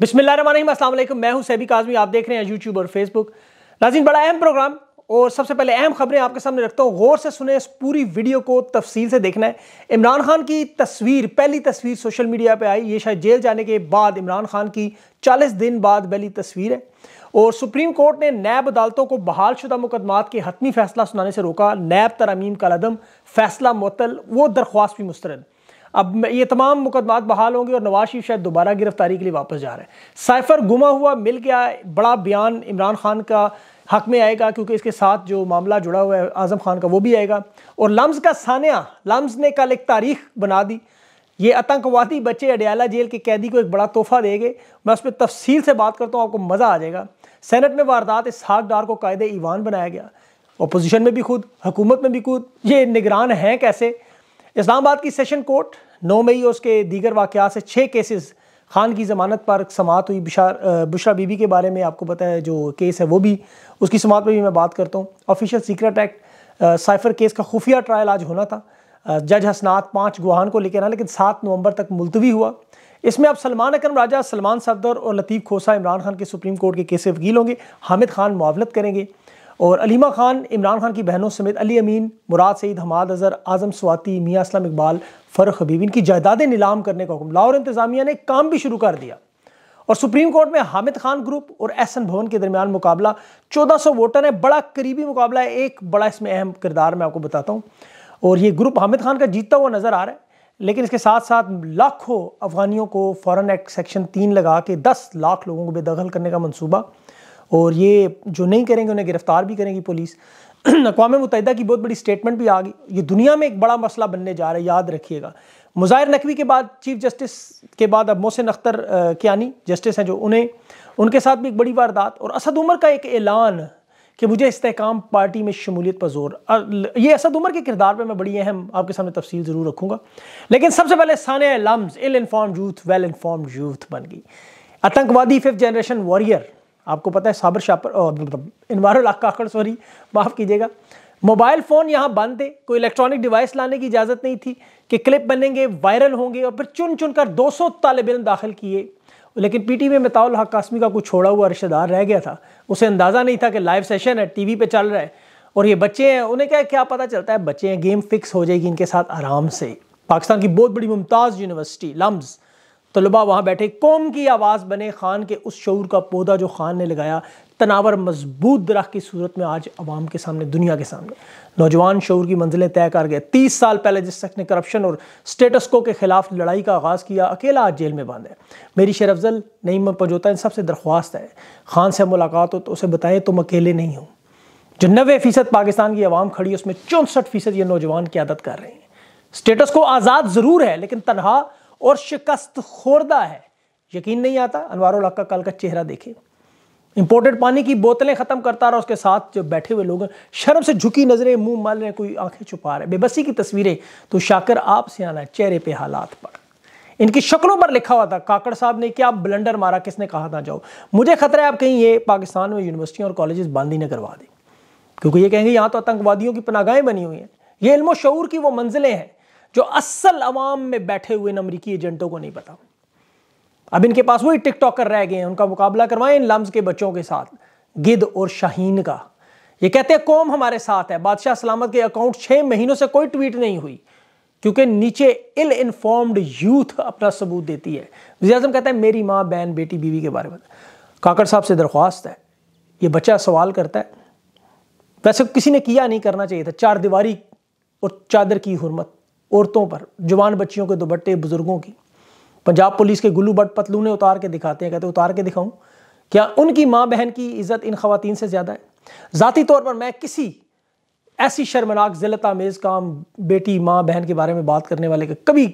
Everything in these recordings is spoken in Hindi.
बिस्मिल मैं हूं सैबी काजमी आप देख रहे हैं यूट्यूब और फेसबुक नाजीन बड़ा अहम प्रोग्राम और सबसे पहले अहम खबरें आपके सामने रखता हूँ गौर से सुने इस पूरी वीडियो को तफसील से देखना है इमरान खान की तस्वीर पहली तस्वीर सोशल मीडिया पर आई ये शायद जेल जाने के बाद इमरान खान की चालीस दिन बाद पहली तस्वीर है और सुप्रीम कोर्ट ने नैब अदालतों को बहाल शुदा मुकदमा के हतमी फैसला सुनाने से रोका नैब तरामीम का लदम फैसला मतल वो दरख्वास्त भी मुस्तरद अब ये तमाम मुकदमात बहाल होंगे और नवाज शरीफ शायद दोबारा गिरफ्तारी के लिए वापस जा रहे हैं साइफर गुमा हुआ मिल गया बड़ा बयान इमरान खान का हक में आएगा क्योंकि इसके साथ जो मामला जुड़ा हुआ है आज़म खान का वो भी आएगा और लम्स का सानिया लम्स ने कल एक तारीख बना दी ये आतंकवादी बच्चे अडयाला जेल के कैदी को एक बड़ा तोहफा देंगे मैं उस पर तफसील से बात करता हूँ आपको मज़ा आ जाएगा सेनेट में वारदात इसहाक डार को कायदे ईवान बनाया गया अपोजिशन में भी खुद हुकूमत में भी खुद ये निगरान हैं कैसे इस्लामाबाद की सेशन कोर्ट नौ मई और उसके दीगर वाक़ से छः केसेस खान की ज़मानत पर समात हुई बिशार बुशरा बीबी के बारे में आपको पता है जो केस है वो भी उसकी समात पर भी मैं बात करता हूँ official secret act cipher case का खुफिया ट्रायल आज होना था जज हसनात पाँच गुहान को लेकर आना लेकिन सात नवंबर तक मुलतवी हुआ इसमें अब सलमान अकरम राजा सलमान सफदर और लतीफ़ खोसा इमरान खान के सुप्रीम कोर्ट के केस वकील होंगे हामिद खान मुआवलत करेंगे और अलीमा खान इमरान खान की बहनों समेत अली अमीन मुराद सईद हमाद अजहर आजम स्वाति मियाँ असलम इकबाल फरुख हबीब इनकी जायदादें नीलाम करने का हुक्म लाहौर इंतज़ामिया ने काम भी शुरू कर दिया और सुप्रीम कोर्ट में हामिद खान ग्रुप और एहसन भवन के दरमियान मुकाबला 1400 वोटर है बड़ा करीबी मुकाबला है एक बड़ा इसमें अहम किरदार मैं आपको बताता हूँ और ये ग्रुप हामिद खान का जीतता हुआ नज़र आ रहा है लेकिन इसके साथ साथ लाखों अफगानियों को फॉरन एक्ट सेक्शन तीन लगा के दस लाख लोगों को बेदखल करने का मनसूबा और ये जो नहीं करेंगे उन्हें गिरफ्तार भी करेंगी पुलिस अकवा मुतहदा की बहुत बड़ी स्टेटमेंट भी आ गई ये दुनिया में एक बड़ा मसला बनने जा रहा है याद रखिएगा मुजाहिर नकवी के बाद चीफ जस्टिस के बाद अब मोहसिन अख्तर क्यानी जस्टिस हैं जो उन्हें उनके साथ भी एक बड़ी वारदात और असद उमर का एक ऐलान कि मुझे इसकाम पार्टी में शमूलियत पर जोर ये असद उमर के किरदार पर मैं बड़ी अहम आपके सामने तफसील ज़रूर रखूँगा लेकिन सबसे पहले Sania LUMS ill inform youth well inform youth बन गई आतंकवादी फिफ्थ जनरेशन वॉरियर आपको पता है साबर शापर मतलब इनवारो लाख काकड़ सॉरी माफ़ कीजिएगा मोबाइल फ़ोन यहाँ बंद थे कोई इलेक्ट्रॉनिक डिवाइस लाने की इजाज़त नहीं थी कि क्लिप बनेंगे वायरल होंगे और फिर चुन चुन कर दो सौ तालब दाखिल किए लेकिन पीटी में मिताउल हक कासमी का कुछ छोड़ा हुआ रिश्तेदार रह गया था उसे अंदाज़ा नहीं था कि लाइव सेशन है टीवी पे चल रहा है और ये बच्चे हैं उन्हें क्या क्या पता चलता है बच्चे हैं गेम फिक्स हो जाएगी इनके साथ आराम से पाकिस्तान की बहुत बड़ी मुमताज़ यूनिवर्सिटी लम्स तलबा वहाँ बैठे कौम की आवाज़ बने खान के उस शूर का पौधा जो खान ने लगाया तनावर मजबूत दरख की सूरत में आज आवाम के सामने दुनिया के सामने नौजवान शूर की मंजिलें तय कर गए तीस साल पहले जिस शख्स ने करप्शन और स्टेटसको के खिलाफ लड़ाई का आगाज़ किया अकेला आज जेल में बंद है मेरी शेर अफजल नईम पंजोता इन सबसे दरख्वास्त है खान से मुलाकात हो तो उसे बताएं तुम अकेले नहीं हो जो नबे फ़ीसद पाकिस्तान की आवाम खड़ी है उसमें चौंसठ फ़ीसद ये नौजवान की आदत कर रहे हैं स्टेटस को आज़ाद ज़रूर है लेकिन तनहा और शिकस्त खोरदा है यकीन नहीं आता अनवारुल हक का कल का चेहरा देखे इंपोर्टेड पानी की बोतलें ख़त्म करता रहा उसके साथ जो बैठे हुए लोग शर्म से झुकी नज़रें मुंह माल रहे कोई आंखें छुपा रहे बेबसी की तस्वीरें तो शाकर आप से आना चेहरे पे हालात पर इनकी शक्लों पर लिखा हुआ था काकड़ साहब ने क्या ब्लंडर मारा किसने कहा ना जाओ मुझे खतरा है आप कहीं ये पाकिस्तान में यूनिवर्सिटी और कॉलेजेस बंद ही ना करवा दें क्योंकि ये कहेंगे यहाँ तो आतंकवादियों की पनागाहें बनी हुई हैं ये इल्मो शूर की वो मंजिलें हैं जो असल अवाम में बैठे हुए इन अमरीकी एजेंटों को नहीं पता अब इनके पास वही टिकटॉकर रह गए हैं उनका मुकाबला करवाएं इन लम्स के बच्चों के साथ गिद और शाहीन का ये कहते हैं कौम हमारे साथ है बादशाह सलामत के अकाउंट छः महीनों से कोई ट्वीट नहीं हुई क्योंकि नीचे इल इन्फॉर्म्ड यूथ अपना सबूत देती है वजी अजम कहते हैं मेरी माँ बहन बेटी बीवी के बारे में काकड़ साहब से दरख्वास्त है ये बच्चा सवाल करता है वैसे किसी ने किया नहीं करना चाहिए था चार दीवारी और चादर की हरमत औरतों पर जवान बच्चियों के दुबट्टे बुज़ुर्गों की पंजाब पुलिस के गुल्लू बट पतलू ने उतार के दिखाते हैं कहते उतार के दिखाऊं क्या उनकी माँ बहन की इज़्ज़त इन खातन से ज़्यादा है ज़ाती तौर पर मैं किसी ऐसी शर्मनाक ज़िलत आमेज़ काम बेटी माँ बहन के बारे में बात करने वाले का कभी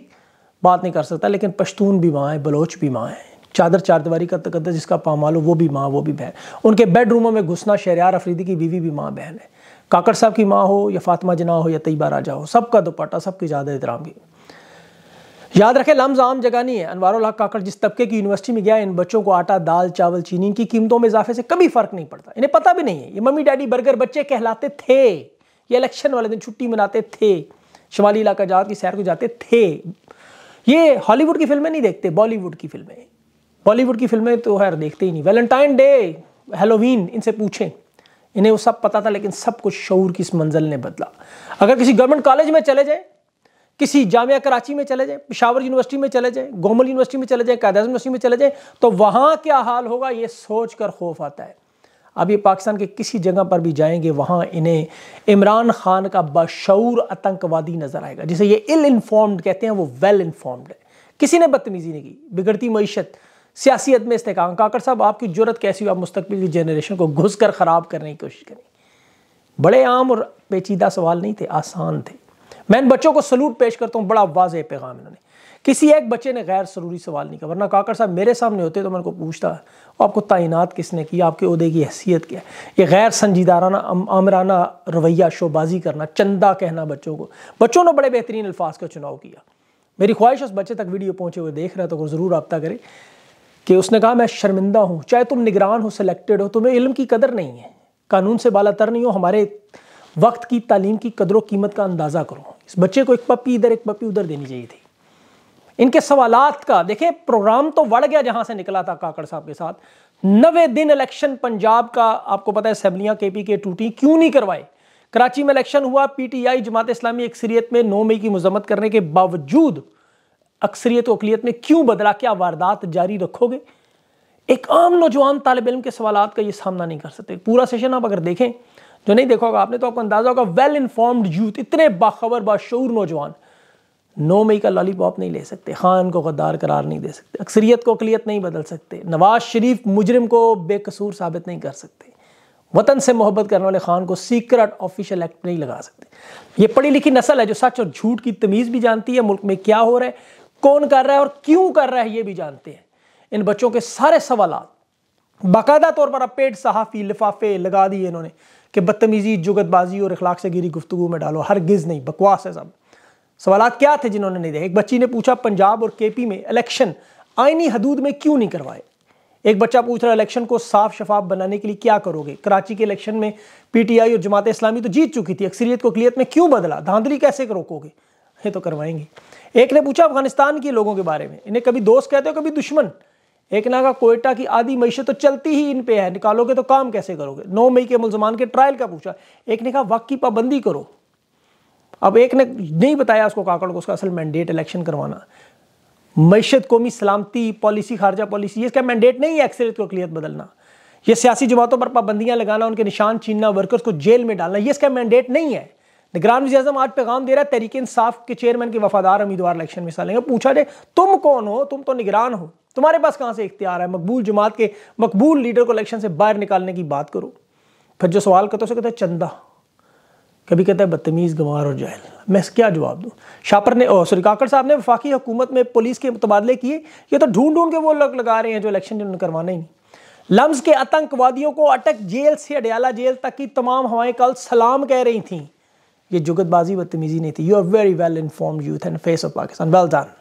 बात नहीं कर सकता लेकिन पश्तून भी माँ है बलोच भी माँ है चादर चारदीवारी का तकदस जिसका पामालो वो भी माँ वो भी बहन उनके बेडरूमों में घुसना शहरियार अफरीदी की बीवी भी माँ बहन है काकड़ साहब की माँ हो या फातिमा जना हो या तयबा राजा हो सबका दुपट्टा सबकी ज़्यादा एहतराम की याद रखें लम्ज़ आम जगह नहीं है अनवारोला काकर काकड़ जिस तबके की यूनिवर्सिटी में गया इन बच्चों को आटा दाल चावल चीनी की कीमतों में इजाफे से कभी फ़र्क नहीं पड़ता इन्हें पता भी नहीं है ये मम्मी डैडी बर्गर बच्चे कहलाते थे ये इलेक्शन वाले दिन छुट्टी मनाते थे शिमाली इलाका जात की सैर को जाते थे ये हॉलीवुड की फिल्में नहीं देखते बॉलीवुड की फिल्में बॉलीवुड की फिल्में तो खैर देखते ही नहीं वैलेंटाइन डे हेलोवीन इनसे पूछें इन्हें वो सब पता था लेकिन सब कुछ शूर की इस मंजिल ने बदला अगर किसी गवर्नमेंट कॉलेज में चले जाए किसी जामिया कराची में चले जाए पिशावर यूनिवर्सिटी में चले जाए गोमल यूनिवर्सिटी में चले जाए कैदा यूनिवर्सिटी में चले जाए तो वहाँ क्या हाल होगा ये सोच कर खौफ आता है अब ये पाकिस्तान के किसी जगह पर भी जाएंगे वहाँ इन्हें इमरान खान का बशूर आतंकवादी नज़र आएगा जिसे ये इल इन्फॉर्म्ड कहते हैं वो वेल इन्फॉर्म्ड है किसी ने बदतमीज़ी नहीं की बिगड़ती मीशत सियासी अदम इसकाम काकर साहब आपकी जरूरत कैसी हुई आप मुस्तबिल की जनरेशन को घुस कर ख़राब करने की कोशिश करें बड़े आम और पेचीदा सवाल नहीं थे आसान थे मैं इन बच्चों को सलूट पेश करता हूँ बड़ा वाज पैगाम इन्होंने किसी एक बच्चे ने गैर ज़रूरी सवाल नहीं किया वरना काकर साहब मेरे सामने होते तो मैं उनको पूछता आपको तैनात किसने की आपके अहदे की हैसियत क्या है ये गैर संजीदाराना आमराना रवैया शोबाजी करना चंदा कहना बच्चों को बच्चों ने बड़े बेहतरीन अल्फाज का चुनाव किया मेरी ख्वाहिश उस बच्चे तक वीडियो पहुँचे हुए देख रहा है तो ज़रूर रबता करें कि उसने कहा मैं शर्मिंदा हूँ चाहे तुम निगरान हो सिलेक्टेड हो तुम्हें इल्म की कदर नहीं है कानून से बालातर नहीं हो हमारे वक्त की तालीम की कदर कीमत का अंदाज़ा करो इस बच्चे को एक पपी इधर एक पपी उधर देनी चाहिए थी इनके सवालात का देखें प्रोग्राम तो बढ़ गया जहाँ से निकला था काकड़ साहब के साथ नवे दिन इलेक्शन पंजाब का आपको पता है असम्बलियाँ के पी के टूटी क्यों नहीं करवाए कराची में इलेक्शन हुआ पीटीआई जमात इस्लामी अक्सरियत में नौ मई की मजम्मत करने के बावजूद अक्सरियत वकलीत में क्यों बदला क्या वारदात जारी रखोगे एक आम नौजवान तालब इम के सवाल का ये सामना नहीं कर सकते पूरा सेशन आप अगर देखें जो नहीं देखा होगा आपने तो आपको अंदाजा होगा वेल इन्फॉर्म्ड यूथ इतने बाखबर बाशूर नौजवान नौ मई का लॉलीपॉप नहीं ले सकते खान को गद्दार करार नहीं दे सकते अक्सरियत को अकलीत नहीं बदल सकते नवाज शरीफ मुजरिम को बेकसूर साबित नहीं कर सकते वतन से मोहब्बत करने वाले खान को सीक्रेट ऑफिशियल एक्ट नहीं लगा सकते ये पढ़ी लिखी नस्ल है जो सच और झूठ की तमीज़ भी जानती है मुल्क में क्या हो रहा है कौन कर रहा है और क्यों कर रहा है ये भी जानते हैं इन बच्चों के सारे सवाल बाकायदा तौर पर अब पेड सहाफ़ी लिफाफे लगा दिए इन्होंने कि बदतमीज़ी जुगतबाजी और अखलाक से गिरी गुफ्तु में डालो हर गिज़ नहीं बकवास है सब सवाल क्या थे जिन्होंने नहीं देखे एक बच्ची ने पूछा पंजाब और के पी में इलेक्शन आइनी हदूद में क्यों नहीं करवाए एक बच्चा पूछ रहा है इलेक्शन को साफ शफाफ बनाने के लिए क्या करोगे कराची के इलेक्शन में पीटीआई और जमात इस्लामी तो जीत चुकी थी अक्सरियत को अकलीत में क्यों बदला धांधली कैसे रोकोगे ये तो करवाएंगी एक ने पूछा अफगानिस्तान के लोगों के बारे में इन्हें कभी दोस्त कहते हो कभी दुश्मन एक ने कहा कोयटा की आधी मीशत तो चलती ही इन पे है निकालोगे तो काम कैसे करोगे नौ मई के मुलजमान के ट्रायल का पूछा एक ने कहा वक्त की पाबंदी करो अब एक ने नहीं बताया उसको काकड़ को उसका असल मैंडेट इलेक्शन करवाना मीशत कौमी सलामती पॉलिसी खारजा पॉलिसी इसका मैंडेट नहीं है अक्सरियत को अकलीत बदलना ये सियासी जमातों पर पाबंदियां लगाना उनके निशान छीनना वर्कर्स को जेल में डालना ये इसका मैंडेट नहीं है निगरान वजी अजम आज पैगाम दे रहा है तरीके इंसाफ के चेयरमैन के वफादार उम्मीदवार इलेक्शन में सालेंगे पूछा जाए तुम कौन हो तुम तो निगरान हो तुम्हारे पास कहाँ से इख्तियार है मकबूल जमात के मकबूल लीडर को इलेक्शन से बाहर निकालने की बात करो फिर जो सवाल करते हो उसे कहता चंदा कभी कहता है बदतमीज़ गंवार और जाहल मैं क्या जवाब दूँ शापर ने सॉरी काकड़ साहब ने वफाकी हुकूमत में पुलिस के तबादले किए ये तो ढूंढ ढूंढ के वो लोग लगा रहे हैं जो इलेक्शन जिन्होंने करवाना ही नहीं लम्स के आतंकवादियों को अटक जेल से अडयाला जेल तक की तमाम हवाएं कल सलाम कह रही थीं ये जुगतबाजी बदतमीज़ी नहीं थी you are very well inform youth and face of Pakistan well done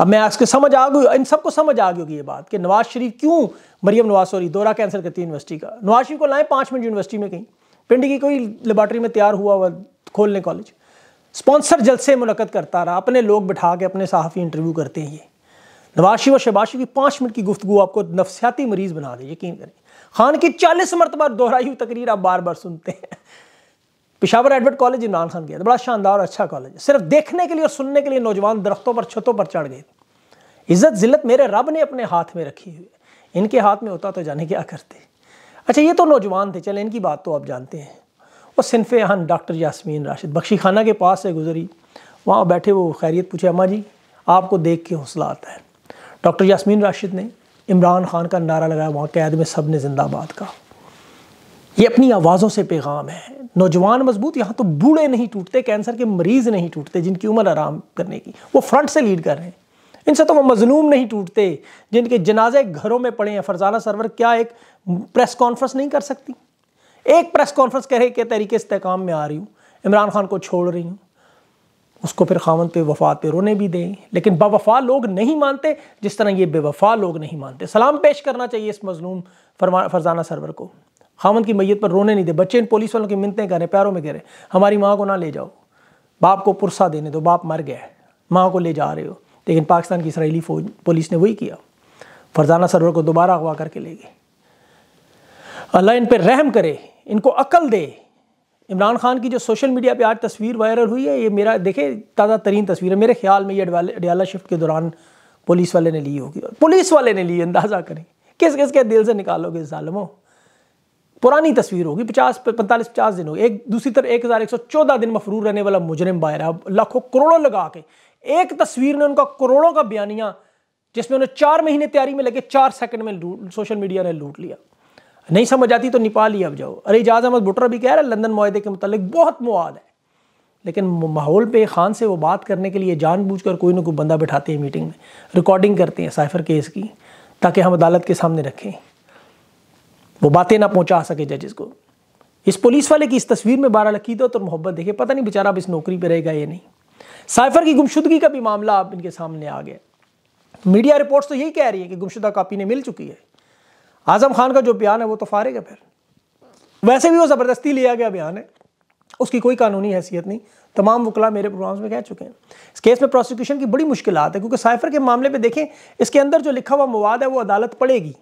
अब मैं आपके समझ आ गई इन सबको समझ आ गई होगी ये बात कि नवाज शरीफ क्यों मरियम नवाज सॉरी दौरा कैंसिल करती है यूनिवर्सिटी का नवाज शरीफ को लाए पाँच मिनट यूनिवर्सिटी में कहीं पिंड की कोई लेबार्ट्री में तैयार हुआ हुआ खोलने कॉलेज स्पॉन्सर जलसे मुनकद करता रहा अपने लोग बिठा के अपने सहाफ़ी इंटरव्यू करते हैं ये नवाज शरीफ और शहबाज की पाँच मिनट की गुफ्तु आपको नफसियाती मरीज़ बना दे यकीन करें खान की चालीस मरतबा दोहराई हुई तकरीर आप बार बार सुनते हैं पिशावर एडवर्ड कॉलेज इमरान खान गया था बड़ा शानदार अच्छा कॉलेज सिर्फ देखने के लिए और सुनने के लिए नौजवान दरख्तों पर छतों पर चढ़ गए इज्जत जिल्लत मेरे रब ने अपने हाथ में रखी हुई इनके हाथ में होता तो जाने क्या करते अच्छा ये तो नौजवान थे चले इनकी बात तो आप जानते हैं वो सिनफ हन डॉक्टर यासमीन राशिद बख्शी खाना के पास से गुजरी वहाँ बैठे वो खैरियत पूछे अम्मा जी आपको देख के हौसला आता है डॉक्टर यासमीन राशिद ने इमरान खान का नारा लगाया वहाँ कैद में सब ने जिंदाबाद कहा ये अपनी आवाज़ों से पैगाम है नौजवान मजबूत यहाँ तो बूढ़े नहीं टूटते कैंसर के मरीज नहीं टूटते जिनकी उम्र आराम करने की वो फ्रंट से लीड कर रहे हैं इनसे तो वो मजलूम नहीं टूटते जिनके जनाजे घरों में पड़े हैं फरजाना सरवर क्या एक प्रेस कॉन्फ्रेंस नहीं कर सकती एक प्रेस कॉन्फ्रेंस कह रहे के तरीके इस्तेकाम में आ रही हूँ इमरान खान को छोड़ रही हूँ उसको फिर खामन पे वफात पे रोने भी दें लेकिन बवफा लोग नहीं मानते जिस तरह ये बेवफा लोग नहीं मानते सलाम पेश करना चाहिए इस मजलूम फरजाना सरवर को खामन की मैयत पर रोने नहीं दे बच्चे इन पुलिस वालों की मिनतें करें पैरों में करें हमारी माँ को ना ले जाओ बाप को पुरसा देने दो बाप मर गया है माँ को ले जा रहे हो लेकिन पाकिस्तान की इसराइली फौज पुलिस ने वही किया फरजाना सरवर को दोबारा अगवा करके ले गए अल्लाह इन पर रहम करे इनको अकल दे इमरान खान की जो सोशल मीडिया पे आज तस्वीर वायरल हुई है ये मेरा देखे ताज़ा तरीन तस्वीर है मेरे ख्याल में ये अडियाला शिफ्ट के दौरान पुलिस वाले ने ली होगी पुलिस वाले ने ली अंदाज़ा करें किस किस के दिल से निकालोगे ालमों पुरानी तस्वीर होगी पचास पैंतालीस पचास दिन होगी एक दूसरी तरफ एक हज़ार एक सौ चौदह दिन मफरूर रहने वाला मुजरम बायरा लाखों करोड़ों लगा के एक तस्वीर ने उनका करोड़ों का बयानिया जिसमें उन्हें चार महीने तैयारी में लगे चार सेकंड में सोशल मीडिया ने लूट लिया नहीं समझ आती तो नेपाल ही अब जाओ अरे इजाज़ अहमद भुटरा भी कह रहा है लंदन माहे के मतलब बहुत मवाद है लेकिन माहौल पे खान से वो बात करने के लिए जानबूझकर कोई ना कोई बंदा बैठाते हैं मीटिंग में रिकॉर्डिंग करते हैं साइफर केस की ताकि हम अदालत के सामने रखें वो बातें ना पहुंचा सके जजेस को इस पुलिस वाले की इस तस्वीर में बारह लकीदत और मोहब्बत देखे पता नहीं बेचारा अब इस नौकरी पर रहेगा या नहीं साइफर की गुमशुदगी का भी मामला अब इनके सामने आ गया मीडिया रिपोर्ट्स तो यही कह रही है कि गुमशुदा कापी ने मिल चुकी है आजम खान का जो बयान है वो तो फारे का फिर वैसे भी वो ज़बरदस्ती लिया गया बयान है उसकी कोई कानूनी हैसियत नहीं तमाम वकला मेरे प्रोग्राम्स में कह चुके हैं इस केस में प्रोसिक्यूशन की बड़ी मुश्किल है क्योंकि साइफर के मामले में देखें इसके अंदर जो लिखा हुआ मवाद है वो अदालत पड़ेगी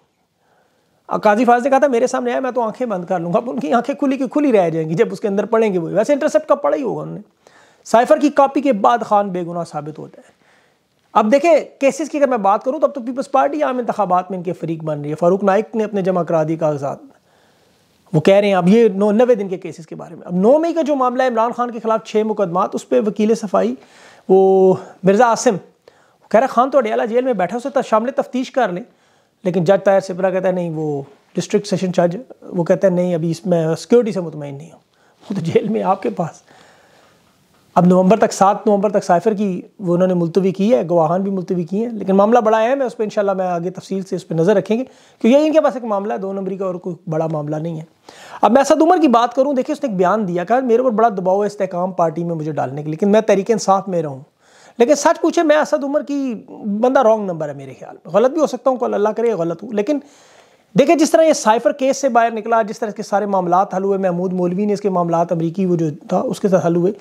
काजी फाज ने कहा था मेरे सामने आया मैं तो आंखें बंद कर लूँगा अब उनकी आंखें खुली की खुली रह जाएंगी जब उसके अंदर पढ़ेंगे वो वैसे इंटरसेप्ट का पढ़ा ही होगा उन्होंने साइफर की कॉपी के बाद खान बेगुनाह साबित होता है अब देखें केसेस की अगर मैं बात करूँ तो अब तो पीपल्स पार्टी आम इंतबात में इनके फरीक बन रही है फारूक नाइक ने अपने जमा करा दी कागजात वो कह रहे हैं अब ये नौ नबे दिन के केसेस के बारे में अब नौ मई का जो मामला है इमरान खान के खिलाफ छः मुकदमात उस पर वकील सफाई वो मिर्ज़ा आसिम कह रहा खान तो अडियाला जेल में बैठा उसे शामिल तफ्तीश कर लें लेकिन जज तायर सिपरा कहता है नहीं वो डिस्ट्रिक्ट सेशन जज वो कहता है नहीं अभी इसमें सिक्योरिटी से मुतमिन नहीं हूँ वो तो जेल में आपके पास अब नवंबर तक सात नवंबर तक साइफर की वो उन्होंने मुलतवी की है गवाहान भी मुलतवी की है लेकिन मामला बड़ा है मैं उस पर इनशाला मैं आगे तफसील से उस पर नज़र रखेंगे क्योंकि यही इनके पास एक मामला है दो नंबरी का और कोई बड़ा मामला नहीं है अब मैं असद उमर की बात करूँ देखिए उसने एक बयान दिया कहा मेरे ऊपर बड़ा दबाव है इस्तेकाम पार्टी में मुझे डालने के लेकिन मैं तरीके इंसाफ में रहूँ लेकिन सच पूछे मैं असद उमर की बंदा रॉन्ग नंबर है मेरे ख्याल में गलत भी हो सकता हूँ कल अल्लाह करे गलत हूँ लेकिन देखिए जिस तरह ये साइफर केस से बाहर निकला जिस तरह इसके सारे मामला हल हुए महमूद मौलवी ने इसके मामला अमरीकी वो जो था उसके साथ हल हुए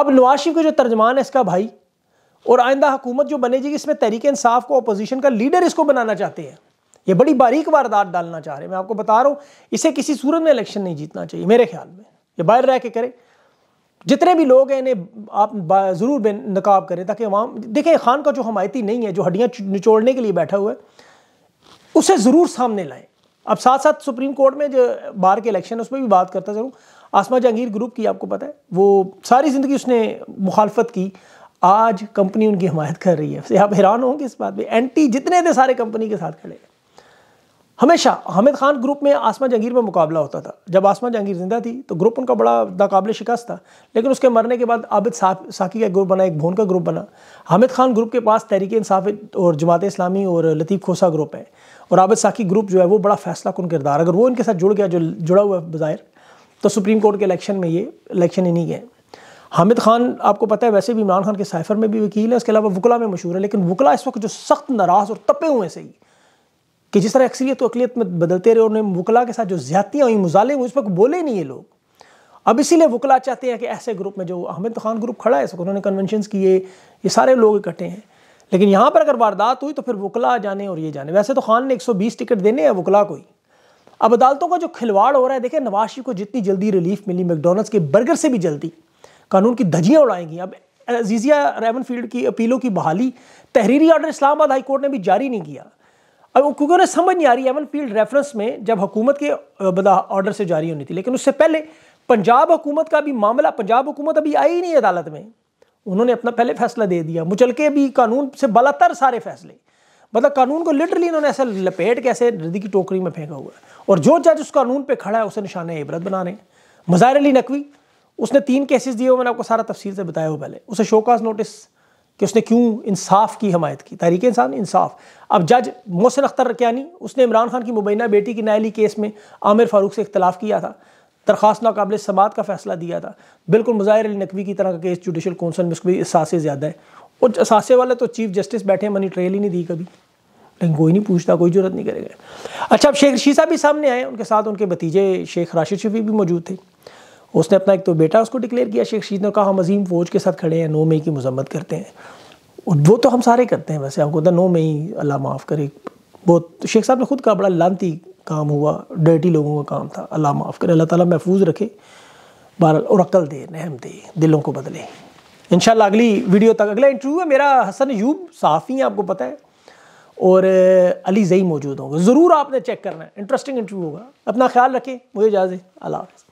अब नवाशी को का जो तर्जमान है इसका भाई और आइंदा हुकूमत जो बनेगी इसमें तहरीक इंसाफ को अपोजिशन का लीडर इसको बनाना चाहते हैं ये बड़ी बारीक वारदात डालना चाह रहे हैं मैं आपको बता रहा हूँ इसे किसी सूरत में इलेक्शन नहीं जीतना चाहिए मेरे ख्याल में ये बाहर रह के करे जितने भी लोग हैं इन्हें आप ज़रूर नकाब करें ताकि अवाम देखें खान का जो हमायती नहीं है जो हड्डियाँ निचोड़ने के लिए बैठा हुआ है उसे ज़रूर सामने लाएं अब साथ साथ सुप्रीम कोर्ट में जो बाहर के इलेक्शन है उसमें भी बात करता ज़रूर आसमा जहांगीर ग्रुप की आपको पता है वो सारी ज़िंदगी उसने मुखालफत की आज कंपनी उनकी हमायत कर रही है आप हैरान होंगे इस बात पर एंटी जितने थे सारे कंपनी के साथ खड़े हमेशा हामिद खान ग्रुप में आसमा जहांगीर में मुकाबला होता था जब आसमा जहांगीर जिंदा थी तो ग्रुप उनका बड़ा नाकबले शिकस्त था लेकिन उसके मरने के बाद आबिद साकी का ग्रुप बना एक भोन का ग्रुप बना हामिद खान ग्रुप के पास तहरीक इंसाफ और जमात इस्लामी और लतीफ़ खोसा ग्रुप है और आबिद साकी ग्रुप जो है वो बड़ा फैसला कन किरदार अगर वो इनके साथ जुड़ गया जो जुड़ा हुआ है बाहर तो सुप्रीम कोर्ट के इलेक्शन में ये इलेक्शन इन्हीं गए हामिद खान आपको पता है वैसे भी इमरान खान के साइफर में भी वकील है उसके अलावा वकला में मशहूर है लेकिन वकला इस वक्त जो सख्त नाराज़ और तपे हुए सही कि जिस तरह अक्सरियत तो अकलीत में बदलते रहे उन्होंने वकला के साथ जो ज्यादतियाँ हुई मुजाले हुए उस पर बोले नहीं ये लोग अब इसीलिए वकला चाहते हैं कि ऐसे ग्रुप में जो अहमद खान ग्रुप खड़ा है इसको उन्होंने कन्वेंशन किए ये सारे लोग इकट्ठे हैं लेकिन यहाँ पर अगर वारदात हुई तो फिर वकला जाने और ये जाने वैसे तो खान ने 120 टिकट देने हैं वकला को ही अब अदालतों का जो खिलवाड़ हो रहा है देखें नवाशी को जितनी जल्दी रिलीफ मिली मैकडोनल्ड्स के बर्गर से भी जल्दी कानून की धजियाँ उड़ाएंगी अब अजीज़िया रेवन फील्ड की अपीलों की बहाली तहरीरी ऑर्डर इस्लामाबाद हाईकोर्ट ने भी जारी नहीं किया अब क्योंकि उन्हें समझ नहीं आ रही एवन फील्ड रेफरेंस में जब हुकूमत के ऑर्डर से जारी होनी थी लेकिन उससे पहले पंजाब हुकूमत का भी मामला पंजाब हुकूमत अभी आई नहीं अदालत में उन्होंने अपना पहले फैसला दे दिया मुचल के भी कानून से बलातर सारे फैसले मतलब कानून को लिटरली इन्होंने ऐसे लपेट के ऐसे नदी की टोकरी में फेंका हुआ है और जो जज उस कानून पे खड़ा है उसे निशाने इबरत बना रहे हैं मज़ार अली नकवी उसने तीन केसेस दिए हुए मैंने आपको सारा तफसील से बताया हुआ पहले उसे शोकाज नोटिस कि उसने क्यों इंसाफ की हमायत की तहरीक इंसान इंसाफ अब जज मोहसिन अख्तर रकानी उसने इमरान खान की मुबैना बेटी की नायली केस में आमिर फारूक से इख्तलाफ किया था दरखास्त नाकबिल समात का फैसला दिया था बिल्कुल मुजाहिर अली नकवी की तरह का केस जुडिशल कौंसल में उसको भी असासे ज़्यादा है और असासे वाले तो चीफ जस्टिस बैठे मनी ट्रेल ही नहीं दी कभी लेकिन कोई नहीं पूछता कोई जरूरत नहीं करेगा अच्छा अब शेख रशीसा भी सामने आए उनके साथ उनके भतीजे शेख राशिद शफी भी मौजूद थे उसने अपना एक तो बेटा उसको डिक्लेयर किया शेख रशीद ने कहा हम अजीम फौज के साथ खड़े हैं नौ मई की मजम्मत करते हैं वो तो हम सारे करते हैं वैसे हमको तो नौ मई अल्लाह माफ़ करे बहुत शेख साहब ने खुद कहा बड़ा लानती काम हुआ डर्टी लोगों का काम था अल्लाह माफ़ करे अल्लाह ताला महफूज रखे बहरल और अक्ल दे नहम दे दिलों को बदले इन अगली वीडियो तक अगला इंटरव्यू है मेरा हसन यूब साफ़ी आपको पता है और अली जई मौजूद होंगे ज़रूर आपने चेक करना है इंटरेस्टिंग इंटरव्यू होगा अपना ख्याल रखें मुझे इजाज़त अल्लाह हाफ़